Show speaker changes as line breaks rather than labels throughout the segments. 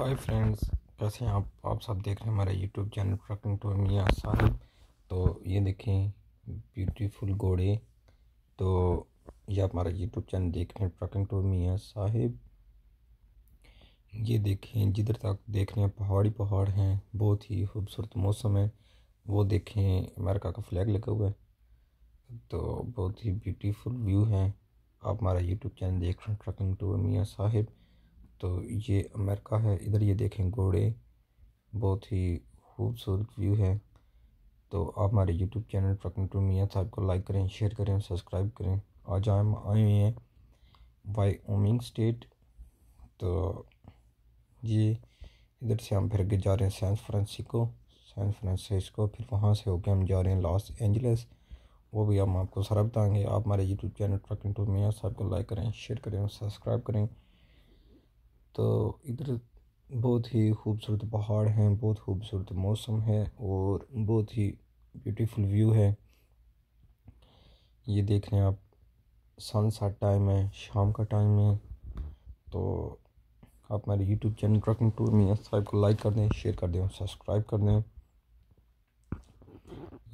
hi friends कैसे हैं आप आप सब देख रहे हैं हमारा यूट्यूब चैनल ट्रकिंग टू मियाँ साहिब तो ये देखें ब्यूटीफुल घोड़े तो ये आप हमारा यूट्यूब चैनल देख रहे हैं ट्रकिंग टू मिया साहिब ये देखें जिधर तक देख रहे हैं पहाड़ी पहाड़ हैं बहुत ही खूबसूरत मौसम है वो देखें अमेरिका का फ्लैग लगा हुआ है तो बहुत ही ब्यूटीफुल व्यू है आप हमारा यूट्यूब चैनल देख रहे हैं ट्रकिंग टू मियाँ साहिब तो ये अमेरिका है इधर ये देखें घोड़े बहुत ही खूबसूरत व्यू है तो आप हमारे यूट्यूब चैनल ट्रकिंग टू मियाँ साहब को लाइक करें शेयर करें सब्सक्राइब करें आज हम आए हुए हैं वाईओमिंग स्टेट तो ये इधर से हम फिर आगे जा रहे हैं सैन फ्रांसिसको सैन फ्रांसिस्को फिर वहाँ से होके हम जा रहे हैं लॉस एंजल्स वो भी हम आपको सारा बताएंगे आप हमारे यूट्यूब चैनल ट्रकिंग टू मियाँ साहब को लाइक करें शेयर करें सब्सक्राइब करें तो इधर बहुत ही खूबसूरत पहाड़ हैं बहुत खूबसूरत मौसम है और बहुत ही ब्यूटीफुल व्यू है ये देख रहे हैं आप सनसेट टाइम है शाम का टाइम है तो आप मेरे यूट्यूब चैनल ट्रकिंग टूर में सब्सक्राइब को लाइक कर दें शेयर कर दें सब्सक्राइब कर दें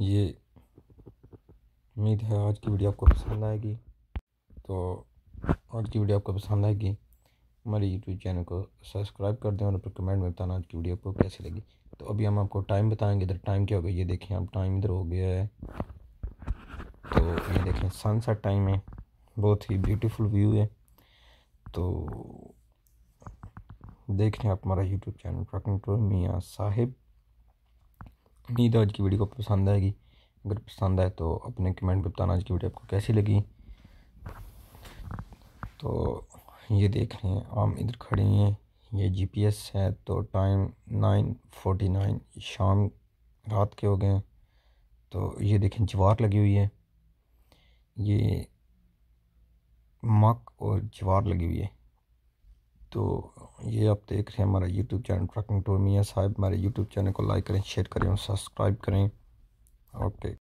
ये उम्मीद है आज की वीडियो आपको पसंद आएगी तो आज की वीडियो आपको पसंद आएगी हमारे यूट्यूब चैनल को सब्सक्राइब कर दें और अपने कमेंट में बताना आज की वीडियो आपको कैसी लगी तो अभी हम आपको टाइम बताएंगे इधर टाइम क्या हो गया ये देखें आप टाइम इधर हो गया है तो ये देखें सनसेट टाइम है बहुत ही ब्यूटीफुल व्यू है तो देख रहे हैं आप हमारा यूट्यूब चैनल ट्रकिंग टूर मियाँ साहिब उम्मीद है आज की वीडियो को पसंद आएगी अगर पसंद आए तो अपने कमेंट में बताना आज की वीडियो आपको कैसी लगी तो ये देख रहे हैं हम इधर खड़े हैं ये जीपीएस है तो टाइम नाइन फोटी नाइन शाम रात के हो गए तो ये देखें जवार लगी हुई है ये मक और जवार लगी हुई है तो ये आप देख रहे हैं हमारा यूट्यूब चैनल ट्रकिंग टूर मियाँ साहब हमारे यूट्यूब चैनल को लाइक करें शेयर करें और सब्सक्राइब करें ओके